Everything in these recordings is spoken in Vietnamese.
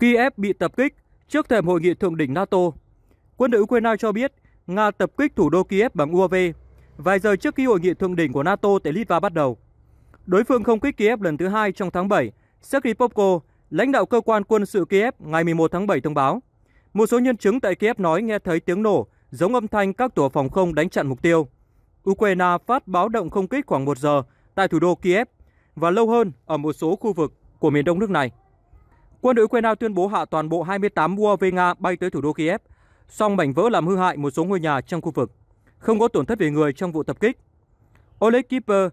Kiev bị tập kích trước thềm hội nghị thượng đỉnh NATO. Quân đội Ukraine cho biết Nga tập kích thủ đô Kiev bằng UAV vài giờ trước khi hội nghị thượng đỉnh của NATO tại Litva bắt đầu. Đối phương không kích Kiev lần thứ hai trong tháng 7, Sergei Popko, lãnh đạo cơ quan quân sự Kiev ngày 11 tháng 7 thông báo. Một số nhân chứng tại Kiev nói nghe thấy tiếng nổ giống âm thanh các tổ phòng không đánh chặn mục tiêu. Ukraine phát báo động không kích khoảng 1 giờ tại thủ đô Kiev và lâu hơn ở một số khu vực của miền đông nước này. Quân đội Ukraine tuyên bố hạ toàn bộ 28 UAV Nga bay tới thủ đô Kiev, song mảnh vỡ làm hư hại một số ngôi nhà trong khu vực. Không có tổn thất về người trong vụ tập kích. Oleg Kipper,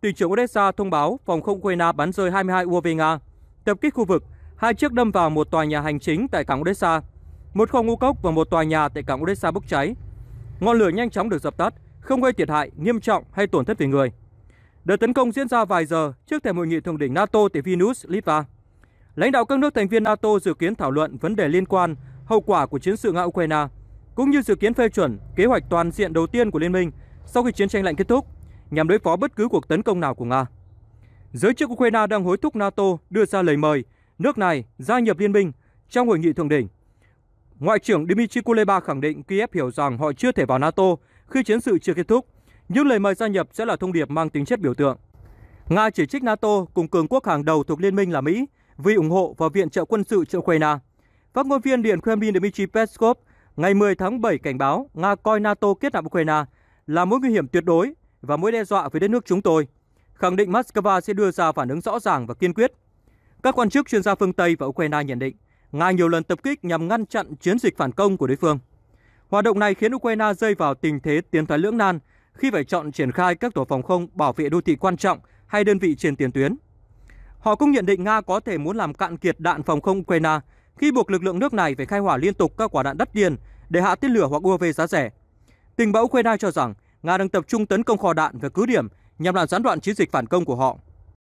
tỉnh trưởng Odessa thông báo phòng không Ukraine bắn rơi 22 UAV Nga. Tập kích khu vực, hai chiếc đâm vào một tòa nhà hành chính tại cảng Odessa, một kho ngũ cốc và một tòa nhà tại cảng Odessa bốc cháy. Ngọn lửa nhanh chóng được dập tắt, không gây thiệt hại nghiêm trọng hay tổn thất về người. Đợt tấn công diễn ra vài giờ trước thềm hội nghị thượng đỉnh NATO tại Vilnius, Litva. Lãnh đạo các nước thành viên NATO dự kiến thảo luận vấn đề liên quan hậu quả của chiến sự Nga-Ukraine, cũng như dự kiến phê chuẩn kế hoạch toàn diện đầu tiên của Liên minh sau khi chiến tranh lạnh kết thúc, nhằm đối phó bất cứ cuộc tấn công nào của Nga. Giới chức Ukraine đang hối thúc NATO đưa ra lời mời nước này gia nhập liên minh trong hội nghị thượng đỉnh. Ngoại trưởng Dmitry Kuleba khẳng định Kiev hiểu rằng họ chưa thể vào NATO khi chiến sự chưa kết thúc, nhưng lời mời gia nhập sẽ là thông điệp mang tính chất biểu tượng. Nga chỉ trích NATO cùng cường quốc hàng đầu thuộc liên minh là Mỹ vì ủng hộ và viện trợ quân sự cho Ukraine. Phát ngôn viên Điện Kremlin Dmitry Peskov ngày 10 tháng 7 cảnh báo Nga coi NATO kết nạp Ukraine là mối nguy hiểm tuyệt đối và mối đe dọa với đất nước chúng tôi, khẳng định Moscow sẽ đưa ra phản ứng rõ ràng và kiên quyết. Các quan chức chuyên gia phương Tây và Ukraine nhận định Nga nhiều lần tập kích nhằm ngăn chặn chiến dịch phản công của đối phương. Hoạt động này khiến Ukraine rơi vào tình thế tiến thoái lưỡng nan khi phải chọn triển khai các tổ phòng không bảo vệ đô thị quan trọng hay đơn vị trên tiền tuyến. Họ cũng nhận định Nga có thể muốn làm cạn kiệt đạn phòng không Ukraine khi buộc lực lượng nước này phải khai hỏa liên tục các quả đạn đất tiền để hạ tên lửa hoặc UAV giá rẻ. Tình báo Ukraine cho rằng Nga đang tập trung tấn công kho đạn và cứ điểm nhằm làm gián đoạn chiến dịch phản công của họ.